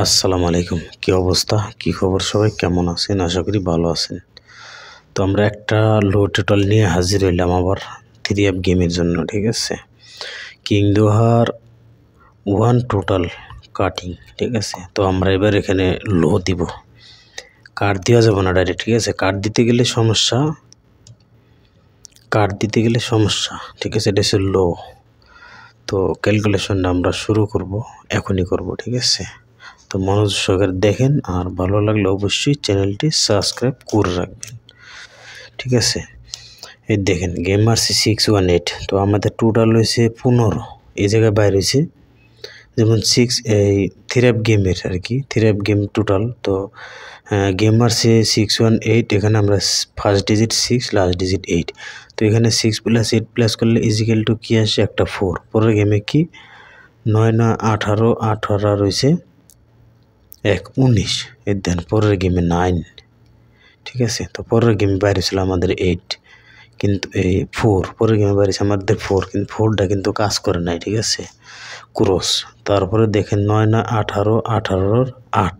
আসসালামু আলাইকুম কি অবস্থা কি খবর সবাই কেমন আছেন আশা করি ভালো আছেন তো আমরা একটা লো টোটাল নিয়ে হাজির হইলাম আবার থ্রি অ্যাপ গেমের জন্য ঠিক আছে কিং দোহার ওয়ান টোটাল কাটিং ঠিক আছে তো আমরা এবার এখানে লো দিব কার্ড দেওয়া যাবে না ডাইরেক্ট ঠিক আছে কার্ড দিতে গেলে সমস্যা কার্ড দিতে গেলে সমস্যা ঠিক আছে এটা লো তো ক্যালকুলেশনটা আমরা শুরু করব এখনই করব ঠিক আছে তো মনোযোগ সহকারে দেখেন আর ভালো লাগলে অবশ্যই চ্যানেলটি সাবস্ক্রাইব করে রাখবেন ঠিক আছে এই দেখেন সি সিক্স ওয়ান এইট তো আমাদের টোটাল হয়েছে পনেরো এই জায়গায় বাইর রয়েছে যেমন সিক্স এই থিরাপ গেমের আর কি থিরাপ গেম টোটাল তো গেমার সি সিক্স ওয়ান এইট এখানে আমরা first digit six last digit eight তো এখানে সিক্স প্লাস এইট প্লাস করলে ইজিক্যাল টু কী আসে একটা ফোর পরের গেমে কি নয় নয় আঠারো আঠারো রয়েছে এক উনিশ এর দেন পরের গেমে নাইন ঠিক আছে তো পরের গেমে বাইরে ছিল আমাদের এইট কিন্তু এই ফোর পরের গেমে বাইরে আমাদের ফোর কিন্তু ফোরটা কিন্তু কাজ করে নাই ঠিক আছে ক্রস তারপরে দেখেন নয় নয় আঠারো আঠারোর আট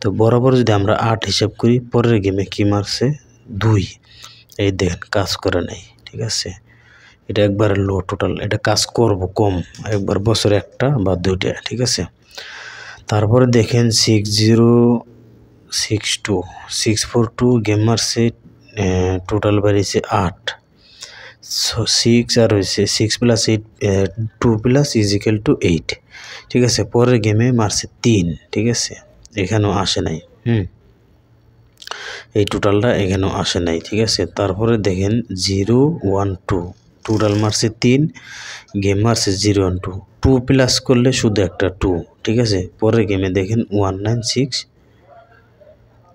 তো বরাবর যদি আমরা আট হিসাব করি পরের গেমে কি মারছে দুই এই দেখেন কাজ করে নাই ঠিক আছে এটা একবার লো টোটাল এটা কাজ করব কম একবার বছরে একটা বা দুইটা ঠিক আছে তারপরে দেখেন six zero six two six four two গেমার সে টোটাল বেরিয়েছে আট সিক্স আর হয়েছে six plus eight two plus is equal to eight ঠিক আছে পরের গেমে মারছে তিন ঠিক আছে এখানেও আসে নাই হুম এই টোটালটা এখানেও আসে নাই ঠিক আছে তারপরে দেখেন জিরো ওয়ান টু টোটাল মারছে তিন গেম মারছে zero one two two plus করলে শুধু একটা টু ঠিক আছে পরের গেমে দেখেন ওয়ান নাইন সিক্স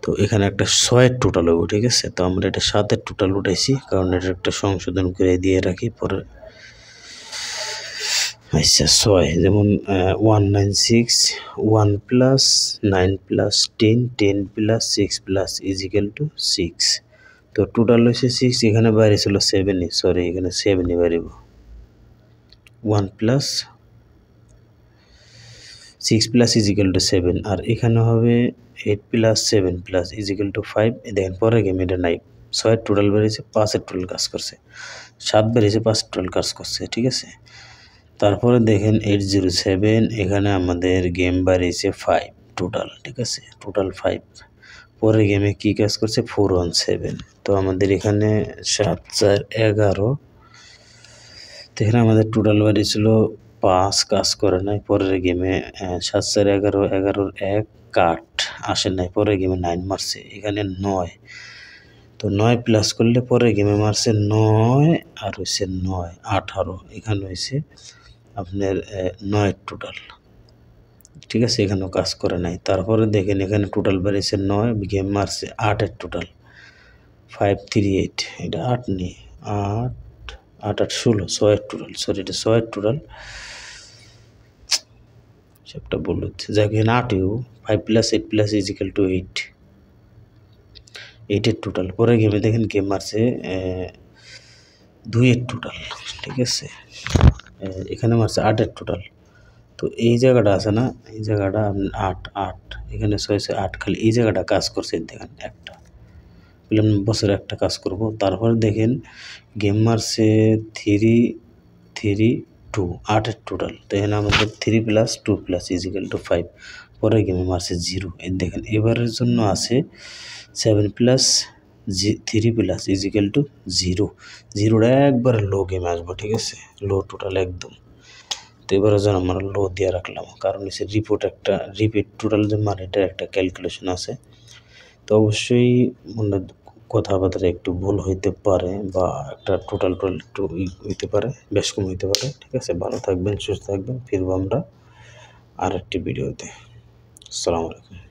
তো এখানে একটা ছয়ের টোটাল হবো ঠিক আছে তো আমরা এটা সাতের টোটাল উঠাইছি কারণ এটা একটা সংশোধন করে দিয়ে রাখি পরে আচ্ছা ছয় যেমন one nine six one plus nine plus ten ten plus six plus is equal to six তো টোটাল হয়েছে সিক্স এখানে বাইরে ছিল সেভেনই সরি এখানে সেভেনই বাড়িব one plus six plus is equal to seven আর এখানে হবে eight plus seven plus is equal to five দেখেন পরে গেম এটা নাই ছয়ের টোটাল বেড়েছে পাঁচের টোটাল কাজ করছে সাত বেড়েছে পাঁচ টোটাল কাজ করছে ঠিক আছে তারপরে দেখেন এইট জিরো সেভেন এখানে আমাদের গেম বাড়িয়েছে ফাইভ টোটাল ঠিক আছে টোটাল ফাইভ পরে গেমে কি কাজ করছে ফোর ওয়ান সেভেন তো আমাদের এখানে সাত চার এগারো এখানে আমাদের টোটাল বাড়ি পাঁচ কাজ করে নাই পরের গেমে সাত চার এগারো এগারোর এক কাঠ আসে নাই পরের গেমে নাইন মারছে এখানে নয় তো নয় প্লাস করলে পরের গেমে মারছে নয় আর হয়েছে নয় আঠারো এখানে হয়েছে আপনার নয় টোটাল ঠিক আছে এখানেও কাজ করে নাই তারপরে দেখেন এখানে টোটাল বেড়েছে নয় গেম মারছে আটের টোটাল ফাইভ থ্রি এইট এটা আট নেই আট আট আট ষোলো ছয় টোটাল সরি এটা ছয় টোটাল সবটা বলল যাই হোক এখানে ইউ five plus eight plus is equal to eight এইটের টোটাল পরে গেমে দেখেন গেম মারছে দুইয়ের টোটাল ঠিক আছে এখানে মারছে আটের টোটাল তো এই জায়গাটা আছে না এই জায়গাটা আট আট এখানে ছয় ছয় আট খালি এই জায়গাটা কাজ করছে দেখেন একটা বললাম বছরে একটা কাজ করব তারপর দেখেন গেম মারছে থ্রি থ্রি টু আটের টোটাল দেখেন আমাদের three plus two plus is equal to five পরে গেমে মারছে জিরো দেখেন এবারের জন্য আছে সেভেন প্লাস জি three plus is equal to zero জিরোটা একবার লো গেমে আসবো ঠিক আছে লো টোটাল একদম তো এবারে যেন আমরা লো দিয়ে রাখলাম কারণ এসে রিপোর্ট একটা রিপিট টোটাল যে মার এটার একটা ক্যালকুলেশন আছে তো অবশ্যই মনে কথাবার্তা একটু ভুল হইতে পারে বা একটা টোটাল টোটাল একটু হইতে পারে বেশ কম হইতে পারে ঠিক আছে ভালো থাকবেন সুস্থ থাকবেন ফিরবো আমরা আর একটি ভিডিওতে আসসালামু আলাইকুম